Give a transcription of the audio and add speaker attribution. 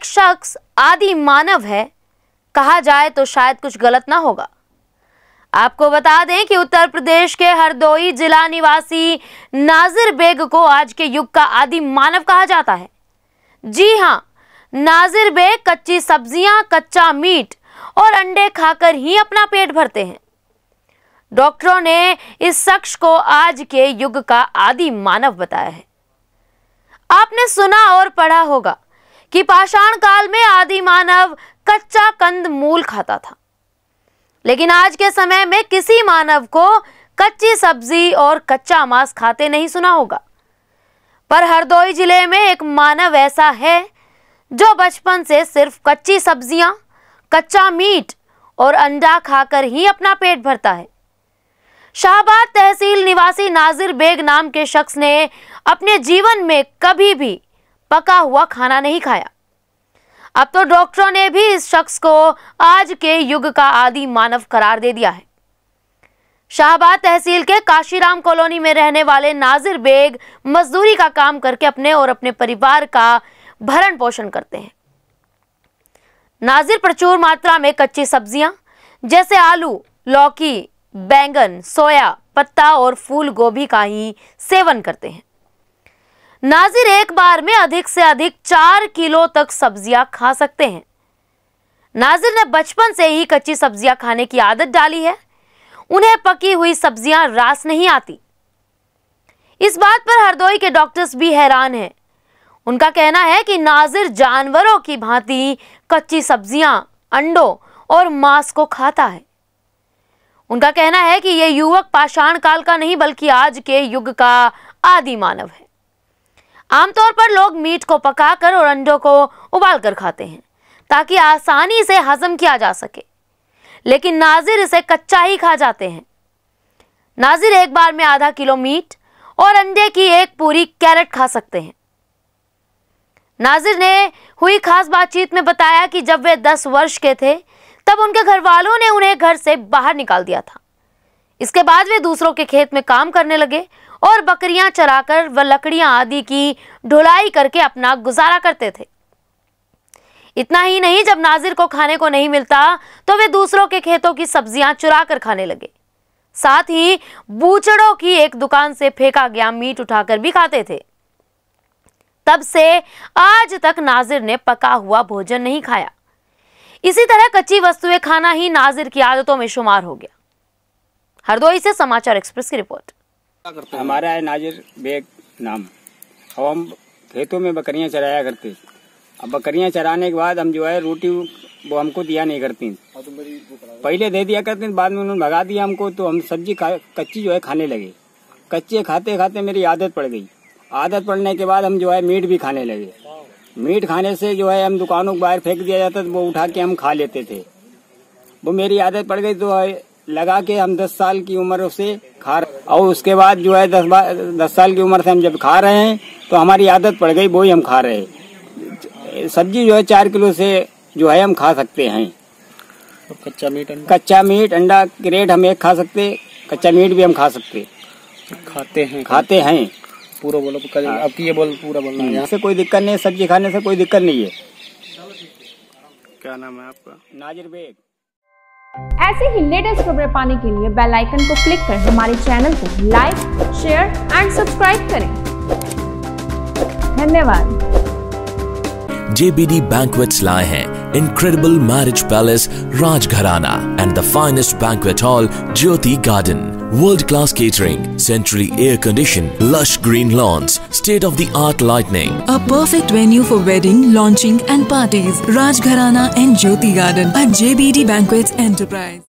Speaker 1: एक शख्स आदि मानव है कहा जाए तो शायद कुछ गलत ना होगा आपको बता दें कि उत्तर प्रदेश के हरदोई जिला निवासी नाजिर बेग को आज के युग का आदि मानव कहा जाता है जी हाँ नाजिर बेग कच्ची सब्जियां कच्चा मीट और अंडे खाकर ही अपना पेट भरते हैं डॉक्टरों ने इस शख्स को आज के युग का आदि मानव बताया है आपने सुना और पढ़ा होगा कि पाषाण काल में आदि मानव कच्चा कंद मूल खाता था लेकिन आज के समय में किसी मानव को कच्ची सब्जी और कच्चा मांस खाते नहीं सुना होगा पर हरदोई जिले में एक मानव ऐसा है जो बचपन से सिर्फ कच्ची सब्जियां, कच्चा मीट और अंडा खाकर ही अपना पेट भरता है शाहबाद तहसील निवासी नाजिर बेग नाम के शख्स ने अपने जीवन में कभी भी पका हुआ खाना नहीं खाया अब तो डॉक्टरों ने भी इस शख्स को आज के युग का आदि मानव करार दे दिया है शाहबाद तहसील के काशीराम कॉलोनी में रहने वाले नाजिर बेग मजदूरी का काम करके अपने और अपने परिवार का भरण पोषण करते हैं नाजिर प्रचुर मात्रा में कच्ची सब्जियां जैसे आलू लौकी बैंगन सोया पत्ता और फूल गोभी का ही सेवन करते हैं नाजिर एक बार में अधिक से अधिक चार किलो तक सब्जियां खा सकते हैं नाजिर ने बचपन से ही कच्ची सब्जियां खाने की आदत डाली है उन्हें पकी हुई सब्जियां रास नहीं आती इस बात पर हरदोई के डॉक्टर्स भी हैरान हैं उनका कहना है कि नाजिर जानवरों की भांति कच्ची सब्जियां अंडों और मांस को खाता है उनका कहना है कि यह युवक पाषाण काल का नहीं बल्कि आज के युग का आदि मानव है आमतौर पर लोग मीट को पकाकर और अंडों को उबालकर खाते हैं ताकि आसानी से हजम किया जा सके लेकिन नाजिर इसे कच्चा ही खा जाते हैं नाजिर एक बार में आधा किलो मीट और अंडे की एक पूरी कैरेट खा सकते हैं नाजिर ने हुई खास बातचीत में बताया कि जब वे दस वर्ष के थे तब उनके घर वालों ने उन्हें घर से बाहर निकाल दिया था इसके बाद वे दूसरों के खेत में काम करने लगे और बकरियां चराकर व लकड़ियां आदि की ढुलाई करके अपना गुजारा करते थे इतना ही नहीं जब नाजिर को खाने को नहीं मिलता तो वे दूसरों के खेतों की सब्जियां चुरा कर खाने लगे साथ ही बूचड़ों की एक दुकान से फेंका गया मीट उठाकर भी खाते थे तब से आज तक नाजिर ने पका हुआ भोजन नहीं खाया इसी तरह कच्ची वस्तुएं खाना ही नाजिर की आदतों में शुमार हो गया हरदोई से समाचार एक्सप्रेस की रिपोर्ट
Speaker 2: हमारा है नाजिर बेग नाम और हम खेतों में बकरियां चराया करते अब बकरियां चराने के बाद हम जो है रोटी वो हमको दिया नहीं करती पहले दे दिया करती बाद में उन्होंने भगा दिया हमको तो हम सब्जी कच्ची जो है खाने लगे कच्चे खाते खाते मेरी आदत पड़ गई आदत पड़ने के बाद हम जो है मीट भी खाने लगे मीट खाने से जो है हम दुकानों के बाहर फेंक दिया जाता तो वो उठा के हम खा लेते थे वो मेरी आदत पड़ गई तो लगा के हम दस साल की उम्र से खा रहे और उसके बाद जो है दस दस साल की उम्र से हम जब खा रहे हैं तो हमारी आदत पड़ गई वही हम खा रहे हैं सब्जी जो है चार किलो से जो है हम खा सकते हैं तो कच्चा मीट कच्चा मीट अंडा क्रेट हम एक खा सकते कच्चा मीट भी हम खा सकते खाते हैं खाते हैं पूरा बोलो हाँ। अब ये बोल पूरा बोलना यहाँ हम्म। से कोई दिक्कत नहीं सब्जी खाने से कोई दिक्कत नहीं है क्या नाम है आपका
Speaker 1: नाजिर बेग ऐसे ही लेटेस्ट खबरें पाने के लिए बेल आइकन को क्लिक कर हमारे चैनल को लाइक शेयर एंड सब्सक्राइब करें धन्यवाद JBD Banquets लाए हैं incredible marriage palace Rajgharana and the finest banquet hall Jyoti Garden. World-class catering, centrally air-conditioned, lush green lawns, state-of-the-art lighting. A perfect venue for wedding, launching and parties. Rajgharana and Jyoti Garden at JBD Banquets Enterprise.